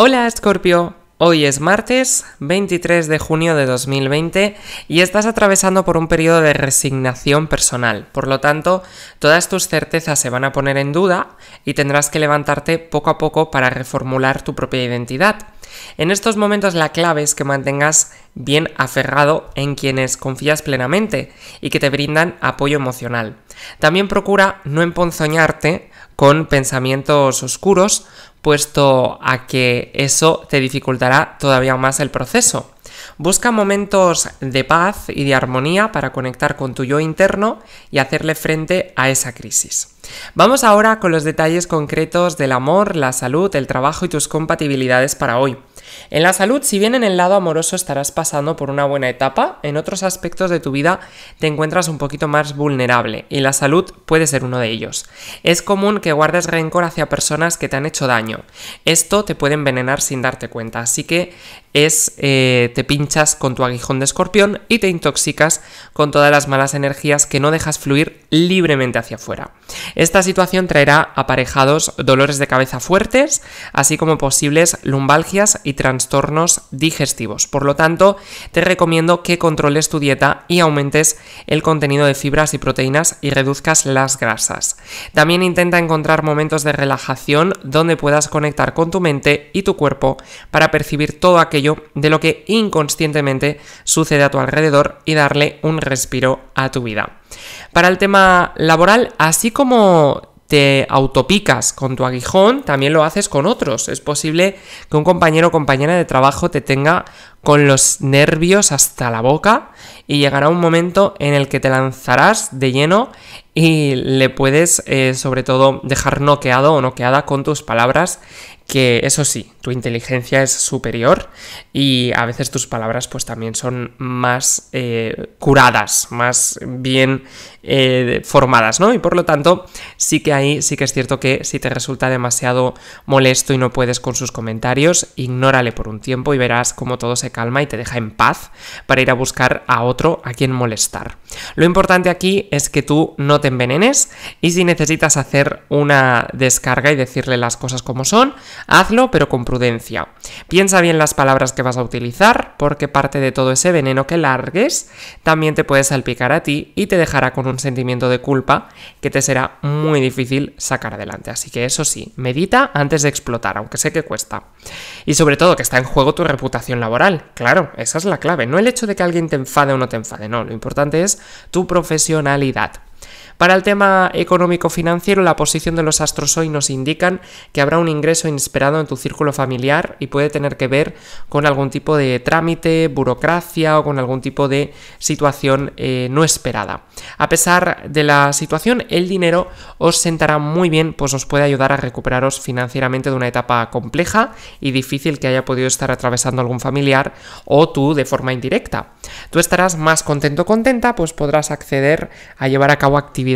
Hola Scorpio, hoy es martes 23 de junio de 2020 y estás atravesando por un periodo de resignación personal, por lo tanto todas tus certezas se van a poner en duda y tendrás que levantarte poco a poco para reformular tu propia identidad. En estos momentos la clave es que mantengas bien aferrado en quienes confías plenamente y que te brindan apoyo emocional. También procura no emponzoñarte con pensamientos oscuros puesto a que eso te dificultará todavía más el proceso. Busca momentos de paz y de armonía para conectar con tu yo interno y hacerle frente a esa crisis. Vamos ahora con los detalles concretos del amor, la salud, el trabajo y tus compatibilidades para hoy. En la salud, si bien en el lado amoroso estarás pasando por una buena etapa, en otros aspectos de tu vida te encuentras un poquito más vulnerable y la salud puede ser uno de ellos. Es común que guardes rencor hacia personas que te han hecho daño. Esto te puede envenenar sin darte cuenta, así que es eh, te pinchas con tu aguijón de escorpión y te intoxicas con todas las malas energías que no dejas fluir libremente hacia afuera. Esta situación traerá aparejados dolores de cabeza fuertes, así como posibles lumbalgias y trastornos digestivos. Por lo tanto, te recomiendo que controles tu dieta y aumentes el contenido de fibras y proteínas y reduzcas las grasas. También intenta encontrar momentos de relajación donde puedas conectar con tu mente y tu cuerpo para percibir todo aquello de lo que inconscientemente sucede a tu alrededor y darle un respiro a tu vida. Para el tema laboral, así como te autopicas con tu aguijón, también lo haces con otros. Es posible que un compañero o compañera de trabajo te tenga con los nervios hasta la boca y llegará un momento en el que te lanzarás de lleno y le puedes eh, sobre todo dejar noqueado o noqueada con tus palabras que eso sí, tu inteligencia es superior y a veces tus palabras pues también son más eh, curadas, más bien eh, formadas, ¿no? Y por lo tanto sí que ahí sí que es cierto que si te resulta demasiado molesto y no puedes con sus comentarios, ignórale por un tiempo y verás cómo todo se calma y te deja en paz para ir a buscar a otro a quien molestar. Lo importante aquí es que tú no te envenenes y si necesitas hacer una descarga y decirle las cosas como son, Hazlo, pero con prudencia. Piensa bien las palabras que vas a utilizar, porque parte de todo ese veneno que largues también te puede salpicar a ti y te dejará con un sentimiento de culpa que te será muy difícil sacar adelante. Así que eso sí, medita antes de explotar, aunque sé que cuesta. Y sobre todo que está en juego tu reputación laboral. Claro, esa es la clave. No el hecho de que alguien te enfade o no te enfade, no. Lo importante es tu profesionalidad. Para el tema económico-financiero, la posición de los astros hoy nos indican que habrá un ingreso inesperado en tu círculo familiar y puede tener que ver con algún tipo de trámite, burocracia o con algún tipo de situación eh, no esperada. A pesar de la situación, el dinero os sentará muy bien, pues os puede ayudar a recuperaros financieramente de una etapa compleja y difícil que haya podido estar atravesando algún familiar o tú de forma indirecta. Tú estarás más contento o contenta, pues podrás acceder a llevar a cabo actividades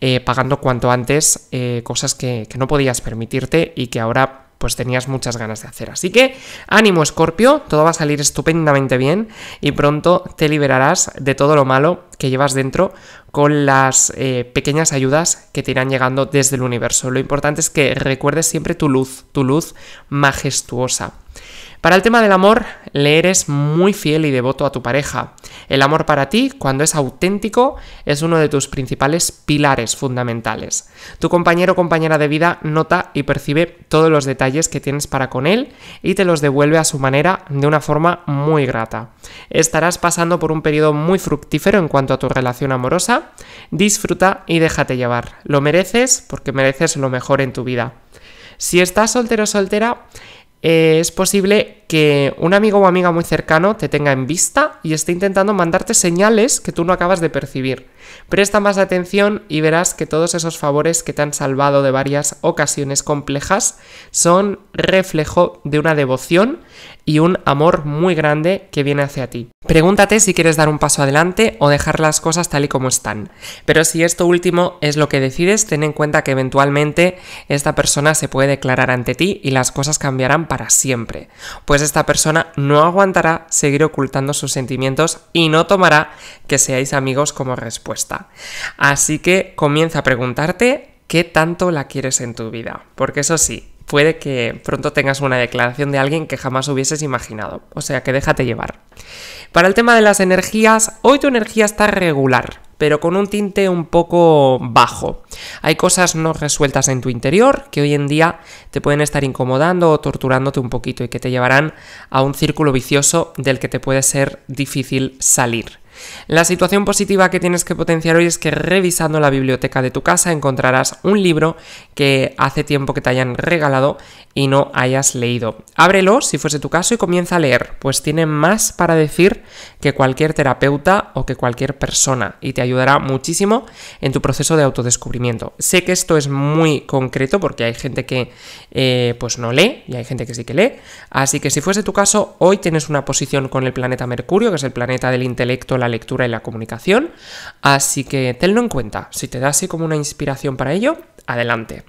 eh, pagando cuanto antes eh, cosas que, no podías permitirte y que ahora pues tenías muchas ganas de hacer. Así que ánimo Escorpio todo va a salir estupendamente bien y pronto te liberarás de todo lo malo que llevas dentro con las eh, pequeñas ayudas que te irán llegando desde el universo. Lo importante es que recuerdes siempre tu luz, tu luz majestuosa. Para el tema del amor, le eres muy fiel y devoto a tu pareja. El amor para ti, cuando es auténtico, es uno de tus principales pilares fundamentales. Tu compañero o compañera de vida nota y percibe todos los detalles que tienes para con él y te los devuelve a su manera de una forma muy grata. Estarás pasando por un periodo muy fructífero en cuanto a tu relación amorosa. Disfruta y déjate llevar. Lo mereces porque mereces lo mejor en tu vida. Si estás soltero o soltera, es posible que un amigo o amiga muy cercano te tenga en vista y esté intentando mandarte señales que tú no acabas de percibir. Presta más atención y verás que todos esos favores que te han salvado de varias ocasiones complejas son reflejo de una devoción y un amor muy grande que viene hacia ti. Pregúntate si quieres dar un paso adelante o dejar las cosas tal y como están. Pero si esto último es lo que decides, ten en cuenta que eventualmente esta persona se puede declarar ante ti y las cosas cambiarán para siempre. Pues esta persona no aguantará seguir ocultando sus sentimientos y no tomará que seáis amigos como respuesta. Así que comienza a preguntarte qué tanto la quieres en tu vida. Porque eso sí, puede que pronto tengas una declaración de alguien que jamás hubieses imaginado. O sea que déjate llevar. Para el tema de las energías, hoy tu energía está regular, pero con un tinte un poco bajo. Hay cosas no resueltas en tu interior que hoy en día te pueden estar incomodando o torturándote un poquito y que te llevarán a un círculo vicioso del que te puede ser difícil salir. La situación positiva que tienes que potenciar hoy es que revisando la biblioteca de tu casa encontrarás un libro que hace tiempo que te hayan regalado y no hayas leído. Ábrelo si fuese tu caso y comienza a leer, pues tiene más para decir que cualquier terapeuta o que cualquier persona y te ayudará muchísimo en tu proceso de autodescubrimiento. Sé que esto es muy concreto porque hay gente que eh, pues no lee y hay gente que sí que lee, así que si fuese tu caso, hoy tienes una posición con el planeta Mercurio, que es el planeta del intelecto, la lectura y la comunicación. Así que tenlo en cuenta, si te da así como una inspiración para ello, adelante.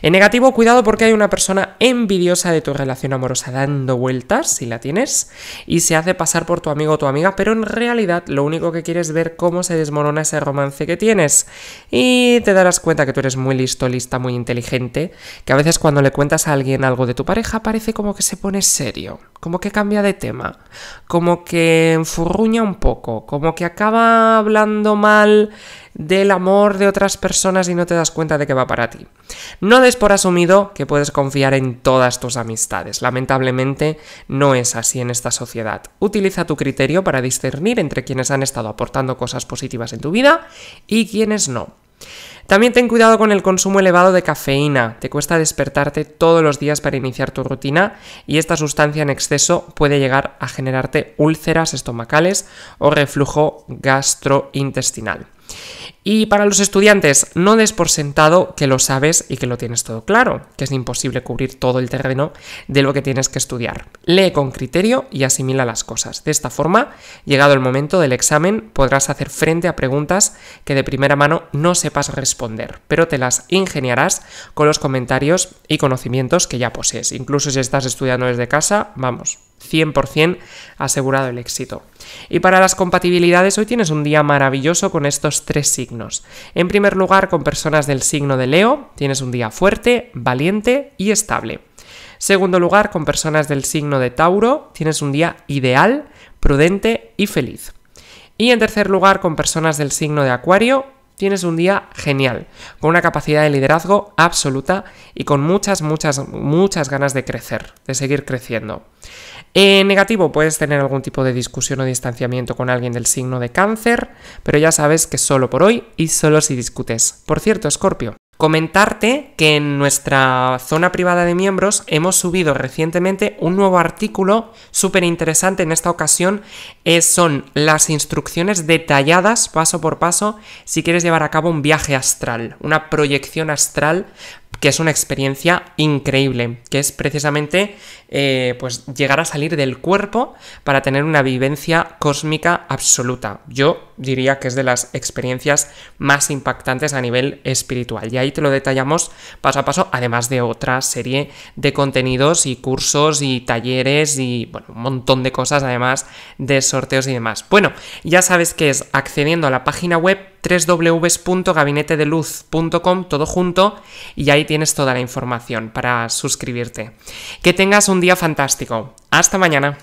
En negativo, cuidado porque hay una persona envidiosa de tu relación amorosa dando vueltas, si la tienes, y se hace pasar por tu amigo o tu amiga, pero en realidad lo único que quieres es ver cómo se desmorona ese romance que tienes. Y te darás cuenta que tú eres muy listo, lista, muy inteligente, que a veces cuando le cuentas a alguien algo de tu pareja parece como que se pone serio como que cambia de tema, como que enfurruña un poco, como que acaba hablando mal del amor de otras personas y no te das cuenta de que va para ti. No des por asumido que puedes confiar en todas tus amistades. Lamentablemente no es así en esta sociedad. Utiliza tu criterio para discernir entre quienes han estado aportando cosas positivas en tu vida y quienes no. También ten cuidado con el consumo elevado de cafeína. Te cuesta despertarte todos los días para iniciar tu rutina y esta sustancia en exceso puede llegar a generarte úlceras estomacales o reflujo gastrointestinal. Y para los estudiantes, no des por sentado que lo sabes y que lo tienes todo claro, que es imposible cubrir todo el terreno de lo que tienes que estudiar. Lee con criterio y asimila las cosas. De esta forma, llegado el momento del examen, podrás hacer frente a preguntas que de primera mano no sepas responder, pero te las ingeniarás con los comentarios y conocimientos que ya posees. Incluso si estás estudiando desde casa, vamos, 100% asegurado el éxito. Y para las compatibilidades, hoy tienes un día maravilloso con estos tres signos. En primer lugar, con personas del signo de Leo, tienes un día fuerte, valiente y estable. Segundo lugar, con personas del signo de Tauro, tienes un día ideal, prudente y feliz. Y en tercer lugar, con personas del signo de Acuario, tienes un día genial, con una capacidad de liderazgo absoluta y con muchas, muchas, muchas ganas de crecer, de seguir creciendo. En negativo, puedes tener algún tipo de discusión o distanciamiento con alguien del signo de cáncer, pero ya sabes que solo por hoy y solo si discutes. Por cierto, Scorpio, Comentarte que en nuestra zona privada de miembros hemos subido recientemente un nuevo artículo súper interesante. En esta ocasión son las instrucciones detalladas paso por paso si quieres llevar a cabo un viaje astral, una proyección astral que es una experiencia increíble, que es precisamente eh, pues llegar a salir del cuerpo para tener una vivencia cósmica absoluta. Yo diría que es de las experiencias más impactantes a nivel espiritual. Y ahí te lo detallamos paso a paso, además de otra serie de contenidos y cursos y talleres y un montón de cosas, además de sorteos y demás. Bueno, ya sabes que es accediendo a la página web www.gabinetedeluz.com, todo junto, y ahí tienes toda la información para suscribirte. Que tengas un día fantástico. Hasta mañana.